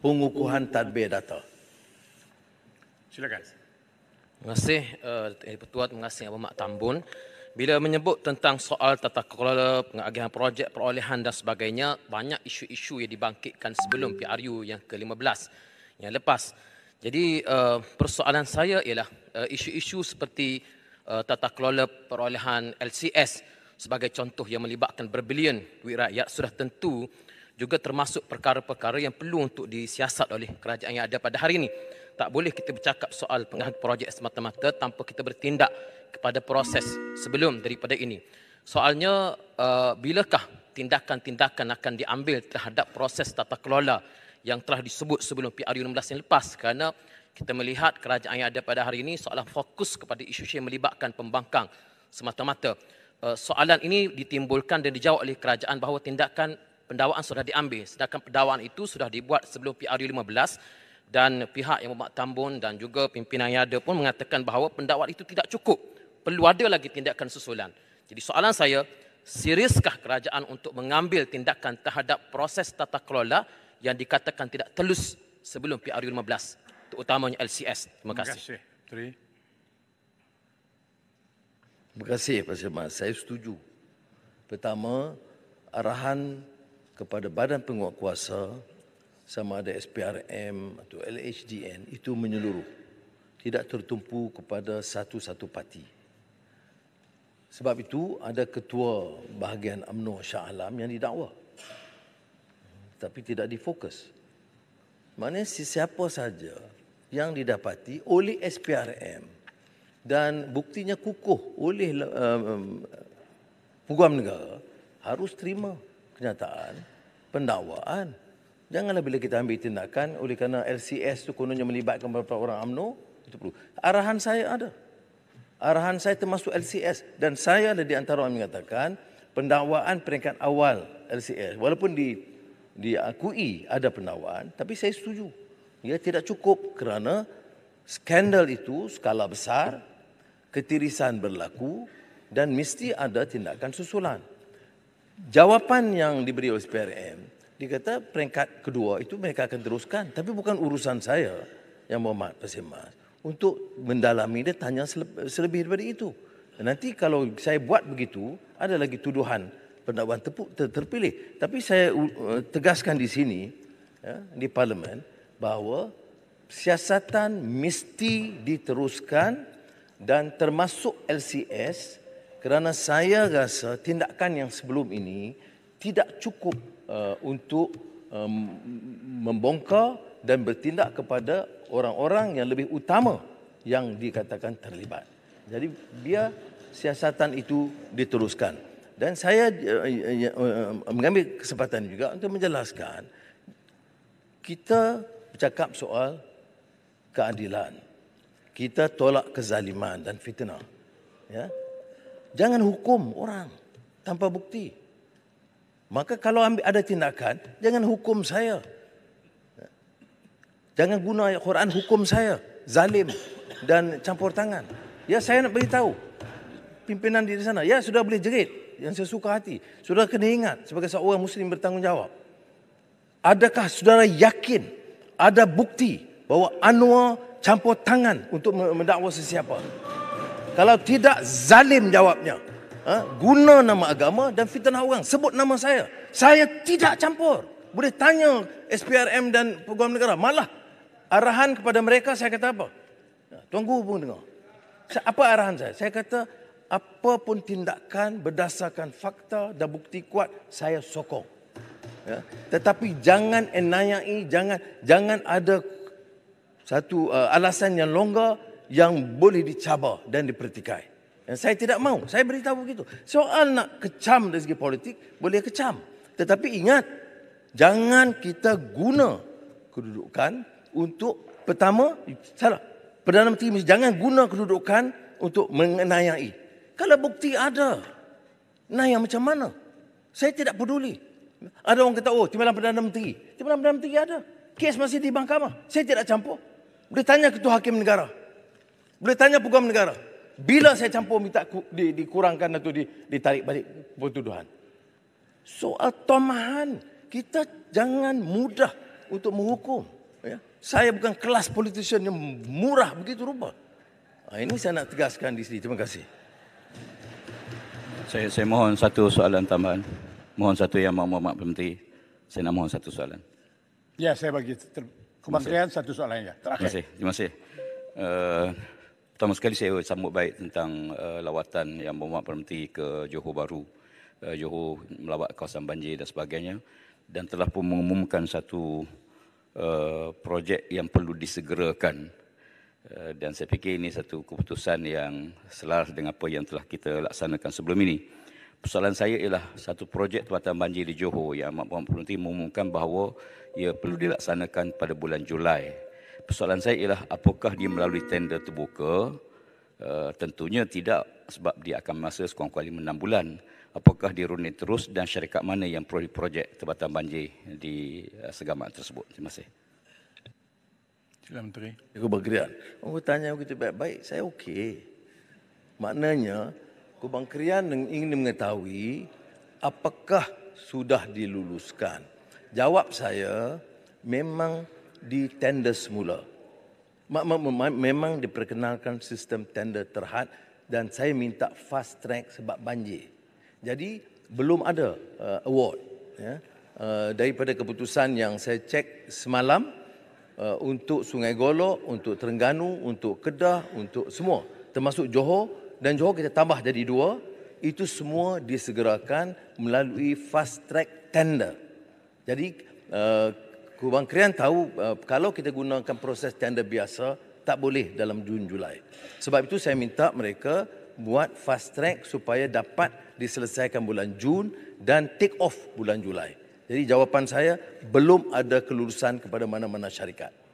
pengukuhan tadbir data. Silakan. Terima kasih uh, eh, Pertua terima kasih Abang Mak Tambun. Bila menyebut tentang soal tata kelola pengagihan projek perolehan dan sebagainya, banyak isu-isu yang dibangkitkan sebelum PRU yang ke-15 yang lepas. Jadi eh, persoalan saya ialah eh, isu-isu seperti tata kelola perolehan LCS sebagai contoh yang melibatkan berbilion duit rakyat sudah tentu juga termasuk perkara-perkara yang perlu untuk disiasat oleh kerajaan yang ada pada hari ini. Tak boleh kita bercakap soal pengarahan projek semata-mata tanpa kita bertindak kepada proses sebelum daripada ini. Soalnya, uh, bilakah tindakan-tindakan akan diambil terhadap proses tata kelola yang telah disebut sebelum PRU 16 yang lepas kerana kita melihat kerajaan yang ada pada hari ini seolah fokus kepada isu yang melibatkan pembangkang semata-mata. Eh, soalan ini ditimbulkan dan dijawab oleh kerajaan bahawa tindakan pendawaan sudah diambil sedangkan pendawaan itu sudah dibuat sebelum PRU 15 dan pihak yang membuat tambun dan juga pimpinan yang ada pun mengatakan bahawa pendawaan itu tidak cukup perlu ada lagi tindakan susulan jadi soalan saya seriuskah kerajaan untuk mengambil tindakan terhadap proses tata kelola yang dikatakan tidak telus sebelum PRU 15 terutamanya LCS terima kasih terima kasih Terima kasih Pak Syamah. Saya setuju. Pertama, arahan kepada badan penguat kuasa sama ada SPRM atau LHDN itu menyeluruh tidak tertumpu kepada satu-satu parti. Sebab itu ada ketua bahagian UMNO Shah Alam yang didakwa. Tapi tidak difokus. Maknanya siapa saja yang didapati oleh SPRM dan buktinya kukuh oleh um, eh, eh, peguam negara harus terima kenyataan, pendakwaan. Janganlah bila kita ambil tindakan oleh kerana LCS itu kononnya melibatkan beberapa orang AMNO, itu perlu. Arahan saya ada. Arahan saya termasuk LCS. Dan saya ada di antara orang mengatakan pendakwaan peringkat awal LCS. Walaupun di diakui ada pendakwaan, tapi saya setuju. Ia tidak cukup kerana skandal itu skala besar, ketirisan berlaku dan mesti ada tindakan susulan. Jawapan yang diberi oleh PRM, dikata peringkat kedua itu mereka akan teruskan. Tapi bukan urusan saya yang Muhammad mas untuk mendalami dia tanya selebih daripada itu. Dan nanti kalau saya buat begitu, ada lagi tuduhan pendakwaan tepuk ter- terpilih. Tapi saya eh, tegaskan di sini, ya, di parlimen, bahawa siasatan mesti diteruskan dan termasuk LCS kerana saya rasa tindakan yang sebelum ini tidak cukup uh, untuk um, membongkar dan bertindak kepada orang-orang yang lebih utama yang dikatakan terlibat. Jadi biar siasatan itu diteruskan. Dan saya uh, ya, uh, uh, mengambil kesempatan juga untuk menjelaskan kita bercakap soal keadilan. Kita tolak kezaliman dan fitnah. Ya, Jangan hukum orang tanpa bukti. Maka kalau ada tindakan, jangan hukum saya. Jangan guna ayat Quran hukum saya zalim dan campur tangan. Ya saya nak beritahu pimpinan di sana. Ya sudah boleh jerit yang saya suka hati. Sudah kena ingat sebagai seorang muslim bertanggungjawab. Adakah saudara yakin ada bukti bahawa Anwar campur tangan untuk mendakwa sesiapa? Kalau tidak zalim jawabnya. Ha? Guna nama agama dan fitnah orang. Sebut nama saya. Saya tidak campur. Boleh tanya SPRM dan Peguam Negara. Malah arahan kepada mereka saya kata apa? Ya, tuan Guru pun dengar. Apa arahan saya? Saya kata apa pun tindakan berdasarkan fakta dan bukti kuat saya sokong. Ya? Tetapi jangan enayai, jangan jangan ada satu uh, alasan yang longgar yang boleh dicabar dan dipertikai. Dan saya tidak mahu. Saya beritahu begitu. Soal nak kecam dari segi politik, boleh kecam. Tetapi ingat, jangan kita guna kedudukan untuk pertama, salah. Perdana Menteri, jangan guna kedudukan untuk menayangi. Kalau bukti ada, naya macam mana? Saya tidak peduli. Ada orang kata, oh, timbalan Perdana Menteri. Timbalan Perdana Menteri ada. Kes masih di mahkamah. Saya tidak campur. Boleh tanya ketua hakim negara. Boleh tanya pegawai negara. Bila saya campur minta ku, di, dikurangkan atau di, ditarik balik pertuduhan. Soal tomahan. Kita jangan mudah untuk menghukum. Ya. Saya bukan kelas politisian yang murah begitu rupa. Ah, ini saya nak tegaskan di sini. Terima kasih. Saya, saya mohon satu soalan tambahan. Mohon satu yang mahu mak berhenti. Saya nak mohon satu soalan. Ya, saya bagi ter- satu soalan ya. Terima kasih. Terima kasih. Uh, Pertama sekali saya sambut baik tentang uh, lawatan yang Muhammad Perdana ke Johor Baru. Uh, eh, Johor melawat kawasan banjir dan sebagainya dan telah pun mengumumkan satu uh, projek yang perlu disegerakan. Uh, dan saya fikir ini satu keputusan yang selaras dengan apa yang telah kita laksanakan sebelum ini. Persoalan saya ialah satu projek tempatan banjir di Johor yang Muhammad Perdana mengumumkan bahawa ia perlu dilaksanakan pada bulan Julai persoalan saya ialah apakah dia melalui tender terbuka? Uh, tentunya tidak sebab dia akan masa sekurang-kurangnya 6 bulan. Apakah dia runding terus dan syarikat mana yang perlu projek tebatan banjir di uh, segamat tersebut? Terima kasih. Tuan Menteri. Aku berkerian. Oh, tanya begitu baik-baik. Saya okey. Maknanya, Kubang Krian ingin mengetahui apakah sudah diluluskan. Jawab saya, memang di tender semula. Memang diperkenalkan sistem tender terhad dan saya minta fast track sebab banjir. Jadi belum ada uh, award ya. Uh, daripada keputusan yang saya cek semalam uh, untuk Sungai Golok, untuk Terengganu, untuk Kedah, untuk semua termasuk Johor dan Johor kita tambah jadi dua itu semua disegerakan melalui fast track tender. Jadi uh, kebangkrian tahu eh, kalau kita gunakan proses tender biasa tak boleh dalam Jun Julai. Sebab itu saya minta mereka buat fast track supaya dapat diselesaikan bulan Jun dan take off bulan Julai. Jadi jawapan saya belum ada kelulusan kepada mana-mana syarikat.